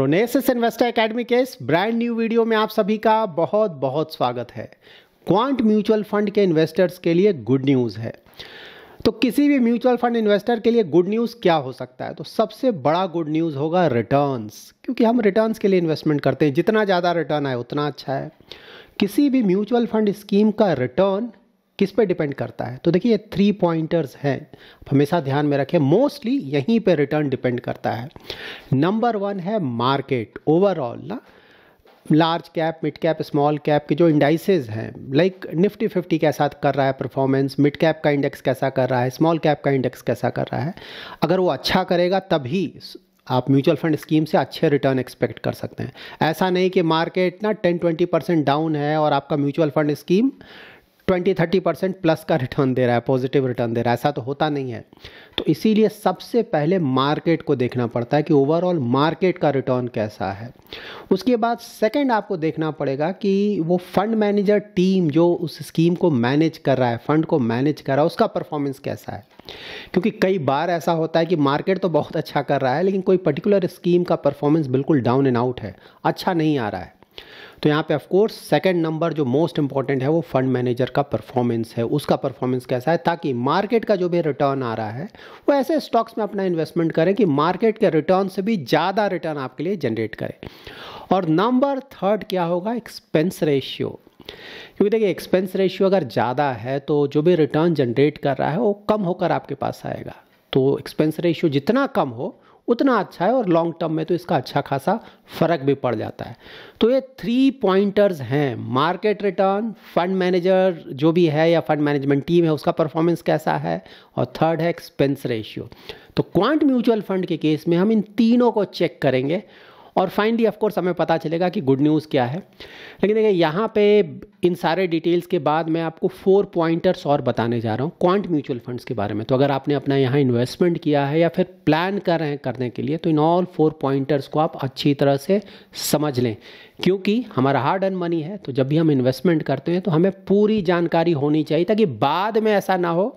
प्रोनेसिस investor academy के इस brand new video में आप सभी का बहुत बहुत स्वागत है क्वांट म्यूचुअल फंड के इन्वेस्टर्स के लिए गुड न्यूज़ है तो किसी भी म्यूचुअल फंड इन्वेस्टर के लिए गुड न्यूज़ क्या हो सकता है तो सबसे बड़ा गुड न्यूज़ होगा रिटर्न्स क्योंकि हम रिटर्न्स के लिए इन्वेस्टमेंट करते हैं जितना ज़्यादा रिटर्न आए उतना अच्छा है किसी भी म्यूचुअल फंड स्कीम का रिटर्न किस पे डिपेंड करता है तो देखिए ये थ्री पॉइंटर्स हैं हमेशा ध्यान में रखें मोस्टली यहीं पे रिटर्न डिपेंड करता है नंबर वन है मार्केट ओवरऑल ना large cap mid cap small cap के जो इंडाइसेज हैं लाइक निफ्टी फिफ्टी के साथ कर रहा है परफॉर्मेंस मिड कैप का इंडेक्स कैसा कर रहा है स्मॉल कैप का इंडेक्स कैसा कर रहा है अगर वो अच्छा करेगा तभी आप म्यूचुअल फंड स्कीम से अच्छे रिटर्न एक्सपेक्ट कर सकते हैं ऐसा नहीं कि मार्केट ना 10-20 परसेंट डाउन है और आपका mutual fund scheme twenty thirty percent plus का रिटर्न दे रहा है पॉजिटिव रिटर्न दे रहा है ऐसा तो होता नहीं है तो इसीलिए सबसे पहले मार्केट को देखना पड़ता है कि ओवरऑल मार्केट का रिटर्न कैसा है उसके बाद सेकंड आपको देखना पड़ेगा कि वो फंड मैनेजर टीम जो उस स्कीम को मैनेज कर रहा है फंड को मैनेज कर रहा है उसका परफॉर्मेंस कैसा है क्योंकि कई बार ऐसा होता है कि मार्केट तो बहुत अच्छा कर रहा है लेकिन कोई पर्टिकुलर स्कीम का परफॉर्मेंस बिल्कुल डाउन एंड आउट है अच्छा नहीं आ रहा है तो यहाँ पे ऑफकोर्स सेकेंड नंबर जो मोस्ट इंपॉर्टेंट है वो फंड मैनेजर का परफॉर्मेंस है उसका परफॉर्मेंस कैसा है ताकि मार्केट का जो भी रिटर्न आ रहा है वो ऐसे स्टॉक्स में अपना इन्वेस्टमेंट करें कि मार्केट के रिटर्न से भी ज़्यादा रिटर्न आपके लिए जनरेट करें और नंबर थर्ड क्या होगा एक्सपेंस रेशियो क्योंकि देखिए एक्सपेंस रेशियो अगर ज़्यादा है तो जो भी रिटर्न जनरेट कर रहा है वो कम होकर आपके पास आएगा तो एक्सपेंस रेशियो जितना कम हो उतना अच्छा है और लॉन्ग टर्म में तो इसका अच्छा खासा फ़र्क भी पड़ जाता है तो ये थ्री पॉइंटर्स हैं मार्केट रिटर्न फंड मैनेजर जो भी है या फंड मैनेजमेंट टीम है उसका परफॉर्मेंस कैसा है और थर्ड है एक्सपेंस रेशियो तो क्वांट म्यूचुअल फंड के केस में हम इन तीनों को चेक करेंगे और फाइनली ऑफकोर्स हमें पता चलेगा कि गुड न्यूज़ क्या है लेकिन देखिए यहाँ पे इन सारे डिटेल्स के बाद मैं आपको फोर पॉइंटर्स और बताने जा रहा हूँ क्वांट म्यूचुअल फंड्स के बारे में तो अगर आपने अपना यहाँ इन्वेस्टमेंट किया है या फिर प्लान कर रहे हैं करने के लिए तो इन ऑल फोर पॉइंटर्स को आप अच्छी तरह से समझ लें क्योंकि हमारा हार्ड एंड मनी है तो जब भी हम इन्वेस्टमेंट करते हैं तो हमें पूरी जानकारी होनी चाहिए ताकि बाद में ऐसा ना हो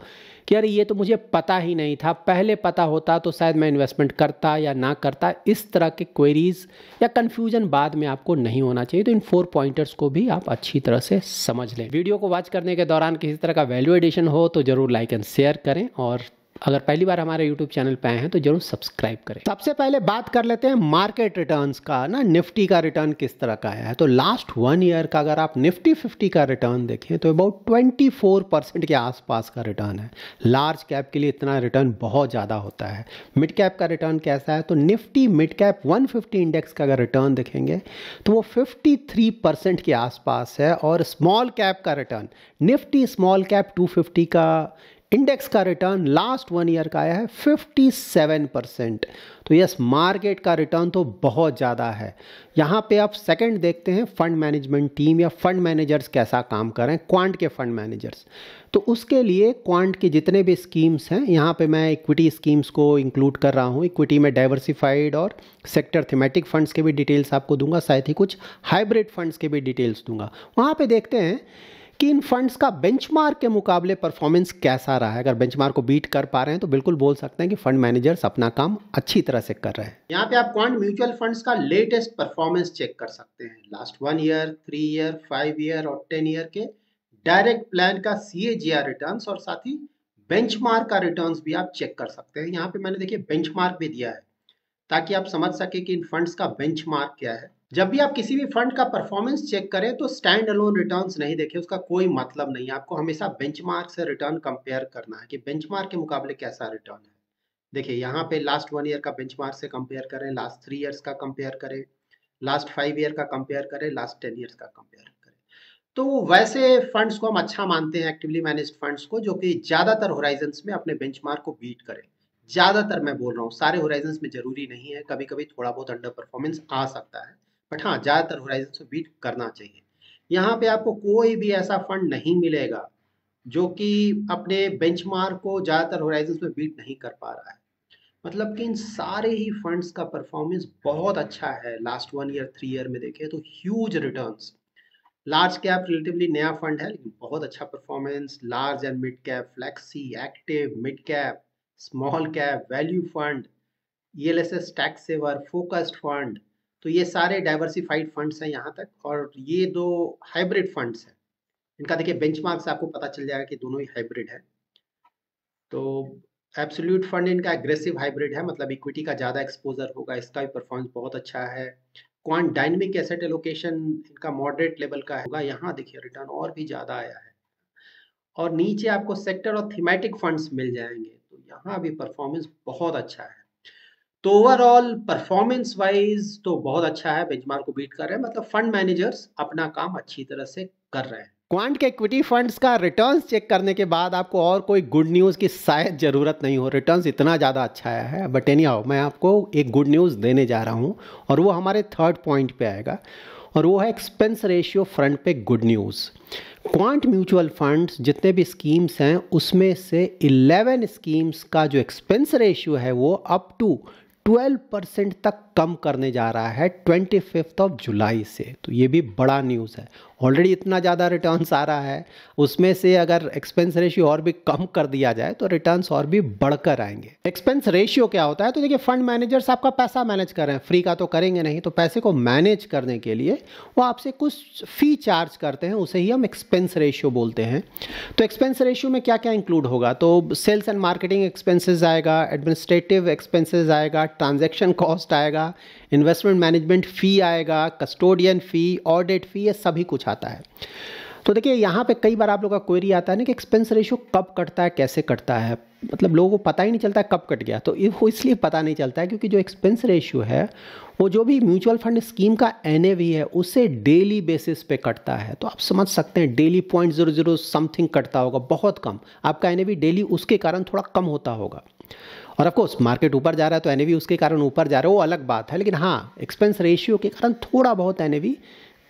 कि अरे ये तो मुझे पता ही नहीं था पहले पता होता तो शायद मैं इन्वेस्टमेंट करता या ना करता इस तरह के क्वेरीज या कन्फ्यूजन बाद में आपको नहीं होना चाहिए तो इन फोर पॉइंटर्स को भी आप अच्छी तरह से समझ लें वीडियो को वॉच करने के दौरान किसी तरह का वैल्यू एडिशन हो तो जरूर लाइक एंड शेयर करें और अगर पहली बार हमारे यूट्यूब चैनल पे आए हैं तो जरूर सब्सक्राइब करें सबसे पहले बात कर लेते हैं मार्केट रिटर्न्स का ना निफ्टी का रिटर्न किस तरह का आया है तो लास्ट वन ईयर का अगर आप निफ्टी फिफ्टी का रिटर्न देखें तो अबाउट ट्वेंटी फोर परसेंट के आसपास का रिटर्न है लार्ज कैप के लिए इतना रिटर्न बहुत ज़्यादा होता है मिड कैप का रिटर्न कैसा है तो Nifty mid cap one index का अगर रिटर्न देखेंगे तो वो फिफ्टी के आसपास है और स्मॉल कैप का return Nifty small cap two का इंडेक्स का रिटर्न लास्ट वन ईयर का आया है 57 परसेंट तो यस मार्केट का रिटर्न तो बहुत ज़्यादा है यहाँ पे आप सेकंड देखते हैं फंड मैनेजमेंट टीम या फंड मैनेजर्स कैसा काम कर रहे हैं क्वांट के फंड मैनेजर्स तो उसके लिए क्वांट के जितने भी स्कीम्स हैं यहाँ पे मैं इक्विटी स्कीम्स को इंक्लूड कर रहा हूँ इक्विटी में डाइवर्सिफाइड और सेक्टर थीमेटिक फंड्स के भी डिटेल्स आपको दूंगा साथ ही कुछ हाइब्रिड फंड्स के भी डिटेल्स दूंगा वहाँ पर देखते हैं कि इन फंड्स का बेंचमार्क के मुकाबले परफॉर्मेंस कैसा रहा है अगर बेंचमार्क को बीट कर पा रहे हैं तो बिल्कुल बोल सकते हैं कि फंड मैनेजर्स अपना काम अच्छी तरह से कर रहे हैं यहाँ पे आप क्वांट म्यूचुअल फंड्स का लेटेस्ट परफॉर्मेंस चेक कर सकते हैं last one year three year five year और टेन ईयर के डायरेक्ट प्लान का सी रिटर्न और साथ ही बेंच का रिटर्न भी आप चेक कर सकते हैं यहाँ पे मैंने देखिए बेंच भी दिया है ताकि आप समझ सके कि इन फंड्स का बेंचमार्क क्या है जब भी आप किसी भी फंड का परफॉर्मेंस चेक करें तो स्टैंड अलोन रिटर्न नहीं देखें उसका कोई मतलब नहीं है आपको हमेशा बेंचमार्क से रिटर्न कंपेयर करना है कि बेंचमार्क के मुकाबले कैसा रिटर्न है देखिए यहाँ पे लास्ट वन ईयर का बेंचमार्क से कंपेयर करें लास्ट थ्री ईयर्स का कंपेयर करें लास्ट फाइव ईयर का कंपेयर करें लास्ट टेन ईयर्स का कंपेयर करें तो वैसे फंड्स को हम अच्छा मानते हैं एक्टिवली मैनेज्ड फंड्स को जो कि ज़्यादातर होराइजन्स में अपने बेंचमार्क को बीट करें ज़्यादातर मैं बोल रहा हूँ सारे होराइजन्स में ज़रूरी नहीं है कभी कभी थोड़ा बहुत अंडर परफॉर्मेंस आ सकता है बट हाँ ज़्यादातर होराइजन से बीट करना चाहिए यहाँ पे आपको कोई भी ऐसा फंड नहीं मिलेगा जो कि अपने बेंचमार्क को ज़्यादातर होराइजन में बीट नहीं कर पा रहा है मतलब कि इन सारे ही फंड्स का परफॉर्मेंस बहुत अच्छा है last one year three year में देखें तो huge returns large cap relatively नया फंड है लेकिन बहुत अच्छा performance large and mid cap flexi active mid cap small cap value fund E L S S tax saver focused fund तो ये सारे डाइवर्सिफाइड फंड्स हैं यहाँ तक और ये दो हाइब्रिड फंड्स हैं इनका देखिए बेंचमार्क से आपको पता चल जाएगा कि दोनों ही हाइब्रिड है तो एब्सोल्यूट फंड इनका एग्रेसिव हाइब्रिड है मतलब इक्विटी का ज़्यादा एक्सपोजर होगा इसका भी परफॉर्मेंस बहुत अच्छा है क्वान डायनेमिक एसेट एलोकेशन इनका मॉडरेट लेवल का होगा यहाँ देखिए रिटर्न और भी ज़्यादा आया है और नीचे आपको सेक्टर और थीमेटिक फंड्स मिल जाएंगे तो यहाँ भी परफॉर्मेंस बहुत अच्छा है तो ओवरऑल परफॉर्मेंस वाइज तो बहुत अच्छा है बेंचमार्क को बीट कर रहे हैं मतलब फंड मैनेजर्स अपना काम अच्छी तरह से कर रहे हैं क्वांट के इक्विटी फंड्स का रिटर्न्स चेक करने के बाद आपको और कोई गुड न्यूज़ की शायद ज़रूरत नहीं हो रिटर्न इतना ज़्यादा अच्छा आया है बट एनी आओ मैं आपको एक गुड न्यूज़ देने जा रहा हूँ और वो हमारे थर्ड पॉइंट पे आएगा और वो है एक्सपेंस रेशियो फ्रंट पे good news Quant mutual funds जितने भी स्कीम्स हैं उसमें से 11 स्कीम्स का जो एक्सपेंस रेशियो है वो अप टू 12 परसेंट तक कम करने जा रहा है ट्वेंटी फिफ्थ ऑफ जुलाई से तो ये भी बड़ा न्यूज़ है ऑलरेडी इतना ज़्यादा रिटर्न्स आ रहा है उसमें से अगर एक्सपेंस रेशियो और भी कम कर दिया जाए तो रिटर्न्स और भी बढ़कर आएंगे एक्सपेंस रेशियो क्या होता है तो देखिए फंड मैनेजर्स आपका पैसा मैनेज कर रहे हैं फ्री का तो करेंगे नहीं तो पैसे को मैनेज करने के लिए वो आपसे कुछ फ़ी चार्ज करते हैं उसे ही हम एक्सपेंस रेशियो बोलते हैं तो एक्सपेंस रेशियो में क्या क्या इंक्लूड होगा तो सेल्स एंड मार्केटिंग एक्सपेंसिस आएगा एडमिनिस्ट्रेटिव एक्सपेंसिस आएगा ट्रांजेक्शन कॉस्ट आएगा इन्वेस्टमेंट मैनेजमेंट फ़ी आएगा कस्टोडियन फ़ी ऑडिट फ़ी ये सभी कुछ दिखाता है तो देखिए यहाँ पे कई बार आप लोगों का क्वेरी आता है ना कि एक्सपेंस रेशियो कब कटता है कैसे कटता है मतलब लोगों को पता ही नहीं चलता है कब कट गया तो वो इसलिए पता नहीं चलता है क्योंकि जो एक्सपेंस रेशियो है वो जो भी म्यूचुअल फंड स्कीम का एन है उसे डेली बेसिस पे कटता है तो आप समझ सकते हैं daily point zero zero something कटता होगा बहुत कम आपका एन डेली उसके कारण थोड़ा कम होता होगा और ऑफकोर्स मार्केट ऊपर जा रहा है तो एन उसके कारण ऊपर जा रहा है वो अलग बात है लेकिन हाँ एक्सपेंस रेशियो के कारण थोड़ा बहुत एन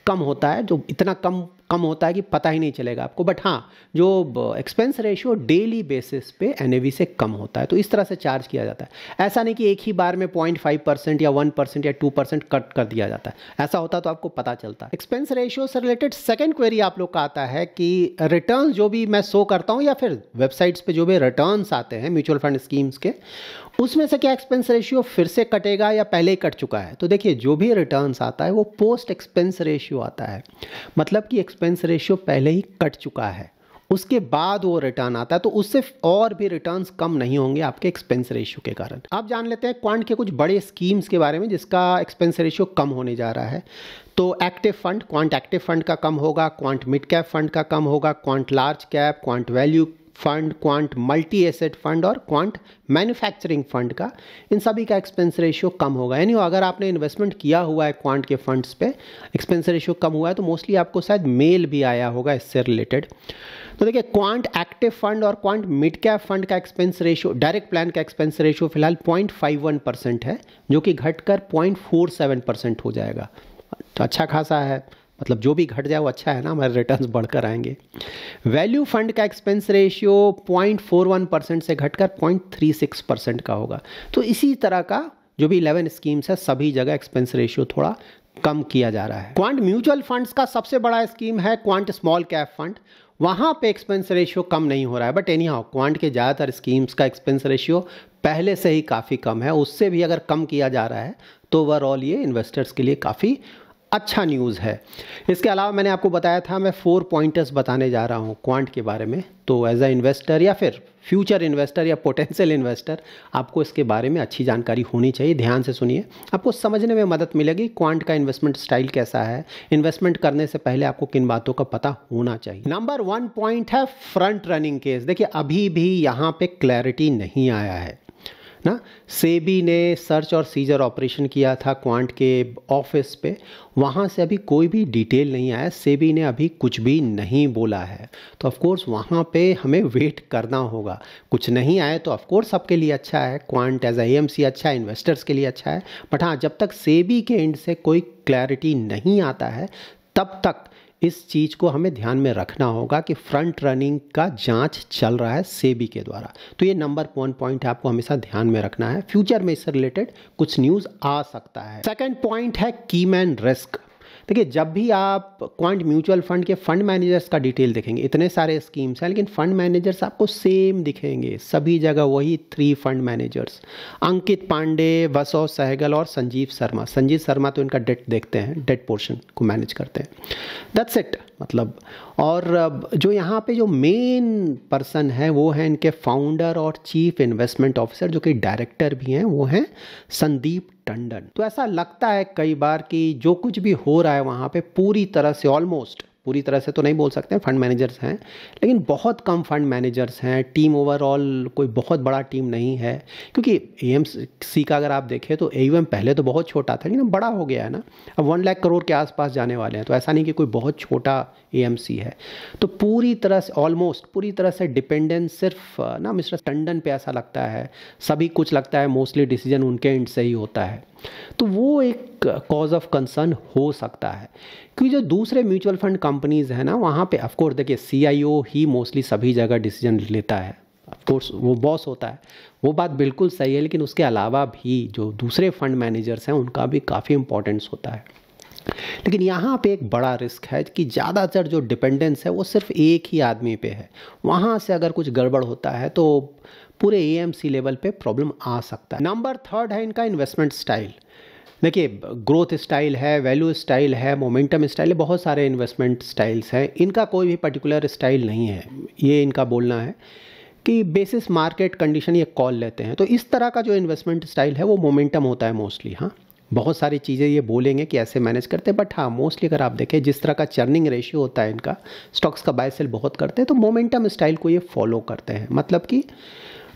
कम होता है जो इतना कम कम होता है कि पता ही नहीं चलेगा आपको बट हाँ जो एक्सपेंस रेशियो डेली बेसिस पे एन से कम होता है तो इस तरह से चार्ज किया जाता है ऐसा नहीं कि एक ही बार में पॉइंट फाइव परसेंट या वन परसेंट या टू परसेंट कट कर दिया जाता है ऐसा होता तो आपको पता चलता है एक्सपेंस रेशियो से रिलेटेड सेकेंड क्वेरी आप लोग का आता है कि रिटर्न जो भी मैं शो करता हूँ या फिर वेबसाइट्स पर जो भी रिटर्न आते हैं म्यूचुअल फंड स्कीम्स के उसमें से क्या एक्सपेंस रेशियो फिर से कटेगा या पहले ही कट चुका है तो देखिए जो भी रिटर्न आता है वो पोस्ट एक्सपेंस रेशियो आता है मतलब कि एक्सपेंस रेशियो पहले ही कट चुका है उसके बाद वो रिटर्न आता है तो उससे और भी रिटर्न्स कम नहीं होंगे आपके एक्सपेंस रेशियो के कारण आप जान लेते हैं क्वांट के कुछ बड़े स्कीम्स के बारे में जिसका एक्सपेंस रेशियो कम होने जा रहा है तो active fund Quant active fund का कम होगा क्वांट मिड कैप फंड का कम होगा Quant large cap Quant value fund Quant multi asset fund और क्वांट मैन्युफैक्चरिंग फंड का इन सभी का एक्सपेंस रेशियो कम होगा यानी अगर आपने इन्वेस्टमेंट किया हुआ है क्वांट के फंड्स पे एक्सपेंस रेशियो कम हुआ है तो मोस्टली आपको शायद मेल भी आया होगा इससे रिलेटेड तो देखिए क्वांट एक्टिव फंड और क्वांट मिड कैप फंड का एक्सपेंस रेशियो डायरेक्ट प्लान का एक्सपेंस रेशियो फिलहाल पॉइंट परसेंट है जो कि घटकर पॉइंट परसेंट हो जाएगा तो अच्छा खासा है मतलब जो भी घट जाए वो अच्छा है ना हमारे रिटर्न्स बढ़कर आएंगे वैल्यू फंड का एक्सपेंस रेशियो 0.41 परसेंट से घटकर 0.36 परसेंट का होगा तो इसी तरह का जो भी 11 स्कीम्स है सभी जगह एक्सपेंस रेशियो थोड़ा कम किया जा रहा है क्वांट म्यूचुअल फंड्स का सबसे बड़ा स्कीम है क्वांट स्मॉल कैप फंड वहाँ पे एक्सपेंस रेशियो कम नहीं हो रहा है बट एनी हाउ क्वांट के ज़्यादातर स्कीम्स का एक्सपेंस रेशियो पहले से ही काफ़ी कम है उससे भी अगर कम किया जा रहा है तो ओवरऑल ये इन्वेस्टर्स के लिए काफ़ी अच्छा न्यूज़ है इसके अलावा मैंने आपको बताया था मैं फोर पॉइंटर्स बताने जा रहा हूँ क्वांट के बारे में तो एज अ इन्वेस्टर या फिर फ्यूचर इन्वेस्टर या पोटेंशियल इन्वेस्टर आपको इसके बारे में अच्छी जानकारी होनी चाहिए ध्यान से सुनिए आपको समझने में मदद मिलेगी क्वांट का इन्वेस्टमेंट स्टाइल कैसा है इन्वेस्टमेंट करने से पहले आपको किन बातों का पता होना चाहिए नंबर वन पॉइंट है फ्रंट रनिंग केस देखिए अभी भी यहाँ पे क्लैरिटी नहीं आया है ना सेबी ने सर्च और सीजर ऑपरेशन किया था क्वांट के ऑफिस पे वहाँ से अभी कोई भी डिटेल नहीं आया सेबी ने अभी कुछ भी नहीं बोला है तो ऑफकोर्स वहाँ पे हमें वेट करना होगा कुछ नहीं आए तो ऑफकोर्स सबके लिए अच्छा है Quant as I M C अच्छा है इन्वेस्टर्स के लिए अच्छा है बट हाँ जब तक सेबी के एंड से कोई क्लैरिटी नहीं आता है तब तक इस चीज़ को हमें ध्यान में रखना होगा कि फ्रंट रनिंग का जांच चल रहा है सेबी के द्वारा तो ये नंबर वन पॉइंट आपको हमेशा ध्यान में रखना है फ्यूचर में इससे रिलेटेड कुछ न्यूज़ आ सकता है सेकेंड पॉइंट है की मैन रिस्क देखिए जब भी आप क्वांट म्यूचुअल फंड के फंड मैनेजर्स का डिटेल देखेंगे इतने सारे स्कीम्स हैं लेकिन फंड मैनेजर्स आपको सेम दिखेंगे सभी जगह वही three fund managers Ankit Pandey Vasav Sahgal और संजीव शर्मा संजीव शर्मा तो इनका डेट देखते हैं डेट पोर्शन को मैनेज करते हैं दैट्स इट मतलब और जो यहाँ पे जो मेन पर्सन है वो है इनके फाउंडर और चीफ इन्वेस्टमेंट ऑफिसर जो कि डायरेक्टर भी हैं वो हैं संदीप टंडन तो ऐसा लगता है कई बार कि जो कुछ भी हो रहा है वहाँ पे पूरी तरह से ऑलमोस्ट पूरी तरह से तो नहीं बोल सकते फंड मैनेजर्स हैं लेकिन बहुत कम फंड मैनेजर्स हैं टीम ओवरऑल कोई बहुत बड़ा टीम नहीं है क्योंकि ए सी का अगर आप देखें तो ए पहले तो बहुत छोटा था लेकिन बड़ा हो गया है ना अब वन लाख करोड़ के आसपास जाने वाले हैं तो ऐसा नहीं कि कोई बहुत छोटा ए है तो पूरी तरह से ऑलमोस्ट पूरी तरह से डिपेंडेंस सिर्फ ना मिस्टर टंडन पे ऐसा लगता है सभी कुछ लगता है मोस्टली डिसीजन उनके एंड से ही होता है तो वो एक कॉज ऑफ कंसर्न हो सकता है क्योंकि जो दूसरे म्यूचुअल फंड कंपनीज हैं ना वहाँ पे कोर्स देखिए सी ही मोस्टली सभी जगह डिसीजन लेता है कोर्स वो बॉस होता है वो बात बिल्कुल सही है लेकिन उसके अलावा भी जो दूसरे फंड मैनेजर्स हैं उनका भी काफ़ी इंपॉर्टेंस होता है लेकिन यहाँ पे एक बड़ा रिस्क है कि ज़्यादातर जो डिपेंडेंस है वो सिर्फ एक ही आदमी पे है वहाँ से अगर कुछ गड़बड़ होता है तो पूरे ए लेवल पे प्रॉब्लम आ सकता है नंबर थर्ड है इनका इन्वेस्टमेंट स्टाइल देखिए ग्रोथ स्टाइल है वैल्यू स्टाइल है मोमेंटम स्टाइल है बहुत सारे इन्वेस्टमेंट स्टाइल्स हैं इनका कोई भी पर्टिकुलर स्टाइल नहीं है ये इनका बोलना है कि बेसिस मार्केट कंडीशन ये कॉल लेते हैं तो इस तरह का जो इन्वेस्टमेंट स्टाइल है वो मोमेंटम होता है मोस्टली हाँ बहुत सारी चीज़ें ये बोलेंगे कि ऐसे मैनेज करते हैं बट हाँ मोस्टली अगर आप देखें जिस तरह का चर्निंग रेशियो होता है इनका स्टॉक्स का बाय सेल बहुत करते हैं तो मोमेंटम स्टाइल को ये फॉलो करते हैं मतलब कि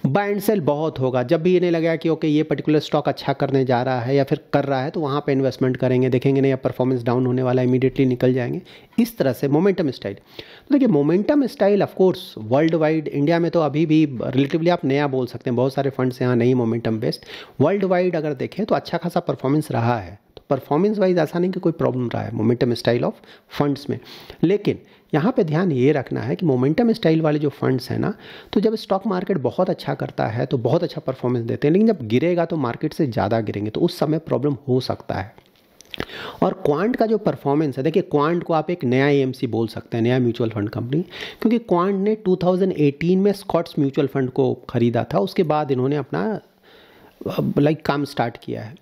बाय एंड सेल बहुत होगा जब भी इन्हें लगेगा कि ओके ये पर्टिकुलर स्टॉक अच्छा करने जा रहा है या फिर कर रहा है तो वहाँ पर इन्वेस्टमेंट करेंगे देखेंगे नहीं या परफॉर्मेंस डाउन होने वाला है इमीडिएटली निकल जाएंगे इस तरह से मोमेंटम स्टाइल तो देखिए momentum style of course world wide India में तो अभी भी रिलेटिवली आप नया बोल सकते हैं बहुत सारे फंड्स यहाँ नहीं मोमेंटम बेस्ड वर्ल्ड वाइड अगर देखें तो अच्छा खासा परफॉर्मेंस रहा है परफॉर्मेंस तो वाइज ऐसा नहीं कि कोई प्रॉब्लम रहा है मोमेंटम स्टाइल ऑफ फंड्स में लेकिन यहाँ पे ध्यान ये रखना है कि मोमेंटम स्टाइल वाले जो फंड्स हैं ना तो जब स्टॉक मार्केट बहुत अच्छा करता है तो बहुत अच्छा परफॉर्मेंस देते हैं लेकिन जब गिरेगा तो मार्केट से ज़्यादा गिरेंगे तो उस समय प्रॉब्लम हो सकता है और क्वांट का जो परफॉर्मेंस है देखिए क्वांट को आप एक नया ए बोल सकते हैं नया म्यूचुअल फंड कंपनी क्योंकि क्वांट ने 2018 में स्कॉट्स म्यूचुअल फंड को ख़रीदा था उसके बाद इन्होंने अपना लाइक काम स्टार्ट किया है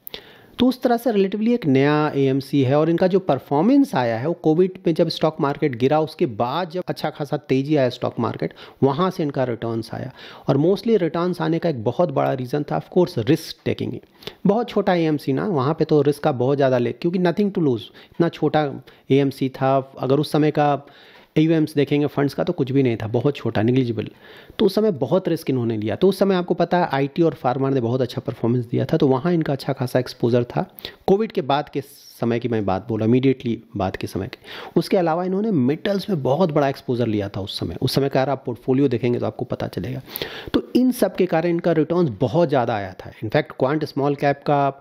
तो उस तरह से रिलेटिवली एक नया ए है और इनका जो परफॉर्मेंस आया है वो कोविड में जब स्टॉक मार्केट गिरा उसके बाद जब अच्छा खासा तेजी आया स्टॉक मार्केट वहाँ से इनका रिटर्न आया और मोस्टली रिटर्न आने का एक बहुत बड़ा रीज़न था ऑफकोर्स रिस्क टेकिंग बहुत छोटा ए ना वहाँ पर तो रिस्क का बहुत ज़्यादा ले क्योंकि नथिंग टू लूज़ इतना छोटा ए था अगर उस समय का ई देखेंगे फंड्स का तो कुछ भी नहीं था बहुत छोटा निगलिजिबल तो उस समय बहुत रिस्क इन्होंने लिया तो उस समय आपको पता है आई और फार्मा ने बहुत अच्छा परफॉर्मेंस दिया था तो वहाँ इनका अच्छा खासा एक्सपोजर था कोविड के बाद के समय की मैं बात बोला इमीडिएटली बाद के समय के उसके अलावा इन्होंने मेटल्स में बहुत बड़ा एक्सपोजर लिया था उस समय उस समय का अगर आप पोर्टफोलियो देखेंगे तो आपको पता चलेगा तो इन सब के कारण इनका रिटर्न बहुत ज़्यादा आया था इनफैक्ट क्वांट स्मॉल कैप का आप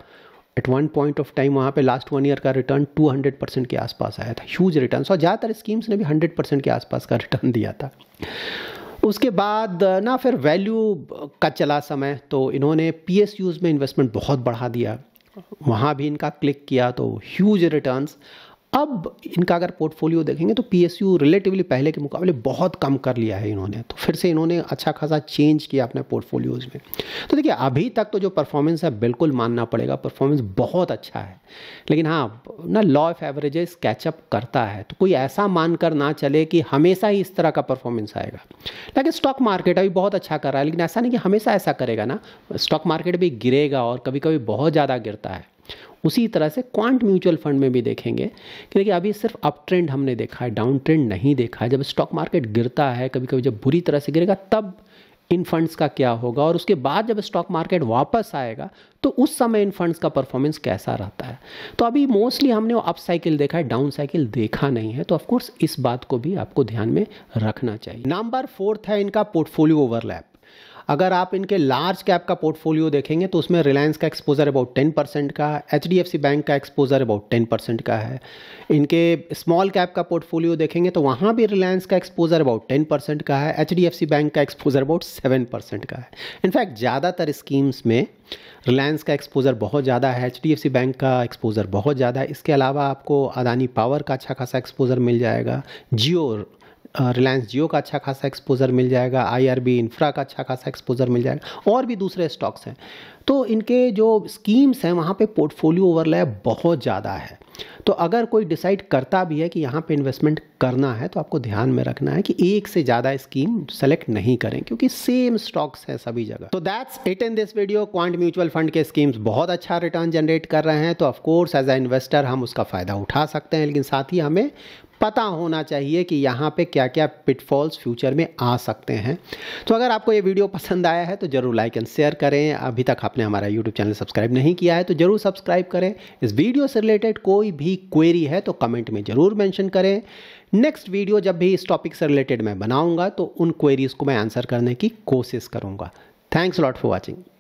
at one point of time वहाँ पे लास्ट वन ईयर का रिटर्न 200 परसेंट के आसपास आया था ह्यूज रिटर्न और ज़्यादातर स्कीम्स ने भी 100 परसेंट के आसपास का रिटर्न दिया था उसके बाद ना फिर वैल्यू का चला समय तो इन्होंने पी एस यूज़ में इन्वेस्टमेंट बहुत बढ़ा दिया वहाँ भी इनका क्लिक किया तो ह्यूज रिटर्न्स अब इनका अगर पोर्टफोलियो देखेंगे तो पीएसयू रिलेटिवली पहले के मुकाबले बहुत कम कर लिया है इन्होंने तो फिर से इन्होंने अच्छा खासा चेंज किया अपने पोर्टफोलियोज़ में तो देखिए अभी तक तो जो परफॉर्मेंस है बिल्कुल मानना पड़ेगा परफॉर्मेंस बहुत अच्छा है लेकिन हाँ ना लॉ ऑफ एवरेजेस कैचअप करता है तो कोई ऐसा मानकर ना चले कि हमेशा ही इस तरह का परफॉर्मेंस आएगा लेकिन स्टॉक मार्केट अभी बहुत अच्छा कर रहा है लेकिन ऐसा नहीं कि हमेशा ऐसा करेगा ना स्टॉक मार्केट भी गिरेगा और कभी कभी बहुत ज़्यादा गिरता है उसी तरह से क्वांट म्यूचुअल फंड में भी देखेंगे क्योंकि अभी सिर्फ अप ट्रेंड हमने देखा है डाउन ट्रेंड नहीं देखा है जब स्टॉक मार्केट गिरता है कभी कभी जब बुरी तरह से गिरेगा तब इन फंड्स का क्या होगा और उसके बाद जब स्टॉक मार्केट वापस आएगा तो उस समय इन फंड्स का परफॉर्मेंस कैसा रहता है तो अभी मोस्टली हमने अप साइकिल देखा है डाउन साइकिल देखा नहीं है तो ऑफकोर्स इस बात को भी आपको ध्यान में रखना चाहिए नंबर फोर्थ है इनका पोर्टफोलियो ओवरलैप अगर आप इनके लार्ज कैप का पोर्टफोलियो देखेंगे तो उसमें रिलायंस का एक्सपोजर अबाउट टेन परसेंट का H D F C bank का एक्सपोजर अबाउट टेन परसेंट का है इनके स्मॉल कैप का पोर्टफोलियो देखेंगे तो वहाँ भी रिलायंस का एक्सपोजर अबाउट टेन परसेंट का है H D F C bank का एक्सपोजर अबाउट सेवन परसेंट का है इनफैक्ट ज़्यादातर स्कीम्स में रिलायंस का एक्सपोज़र बहुत ज़्यादा है H D F C bank का एक्सपोज़र बहुत ज़्यादा है इसके अलावा आपको अदानी पावर का अच्छा खासा एक्सपोज़र मिल जाएगा जियो रिलायंस जियो का अच्छा खासा एक्सपोजर मिल जाएगा आईआरबी इंफ्रा का अच्छा खासा एक्सपोजर मिल जाएगा और भी दूसरे स्टॉक्स हैं तो इनके जो स्कीम्स हैं वहाँ पे पोर्टफोलियो ओवरलैप बहुत ज़्यादा है तो अगर कोई डिसाइड करता भी है कि यहाँ पे इन्वेस्टमेंट करना है तो आपको ध्यान में रखना है कि एक से ज़्यादा स्कीम सेलेक्ट नहीं करें क्योंकि सेम स्टॉक्स हैं सभी जगह तो that's it in this video Quant mutual fund के स्कीम्स बहुत अच्छा रिटर्न जनरेट कर रहे हैं तो ऑफकोर्स एज अ इन्वेस्टर हम उसका फ़ायदा उठा सकते हैं लेकिन साथ ही हमें पता होना चाहिए कि यहाँ पे क्या क्या पिटफॉल्स फ्यूचर में आ सकते हैं तो अगर आपको ये वीडियो पसंद आया है तो ज़रूर लाइक एंड शेयर करें अभी तक आपने हमारा यूट्यूब चैनल सब्सक्राइब नहीं किया है तो ज़रूर सब्सक्राइब करें इस वीडियो से रिलेटेड कोई भी क्वेरी है तो कमेंट में ज़रूर मैंशन करें नेक्स्ट वीडियो जब भी इस टॉपिक से रिलेटेड मैं बनाऊँगा तो उन क्वेरीज़ को मैं आंसर करने की कोशिश करूँगा थैंक्स लॉट फॉर वॉचिंग